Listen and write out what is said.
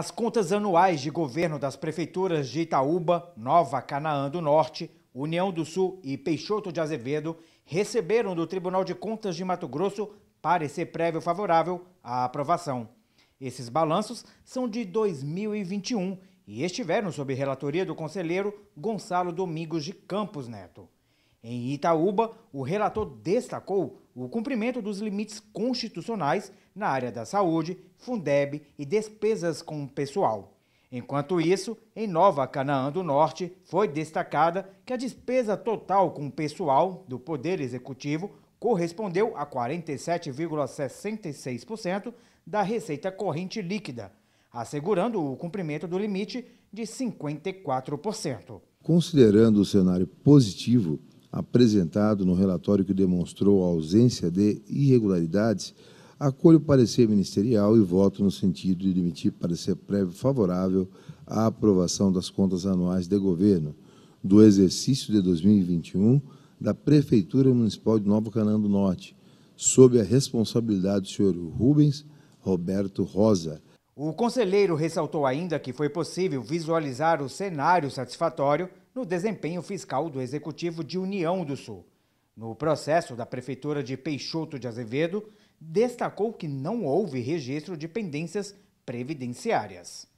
As contas anuais de governo das prefeituras de Itaúba, Nova Canaã do Norte, União do Sul e Peixoto de Azevedo receberam do Tribunal de Contas de Mato Grosso parecer prévio favorável à aprovação. Esses balanços são de 2021 e estiveram sob relatoria do conselheiro Gonçalo Domingos de Campos Neto. Em Itaúba, o relator destacou o cumprimento dos limites constitucionais na área da saúde, Fundeb e despesas com o pessoal. Enquanto isso, em Nova Canaã do Norte, foi destacada que a despesa total com o pessoal do Poder Executivo correspondeu a 47,66% da receita corrente líquida, assegurando o cumprimento do limite de 54%. Considerando o cenário positivo apresentado no relatório que demonstrou a ausência de irregularidades, acolho o parecer ministerial e voto no sentido de emitir parecer prévio favorável à aprovação das contas anuais de governo do exercício de 2021 da Prefeitura Municipal de Nova Canã do Norte, sob a responsabilidade do senhor Rubens Roberto Rosa. O conselheiro ressaltou ainda que foi possível visualizar o cenário satisfatório no desempenho fiscal do Executivo de União do Sul. No processo da Prefeitura de Peixoto de Azevedo, destacou que não houve registro de pendências previdenciárias.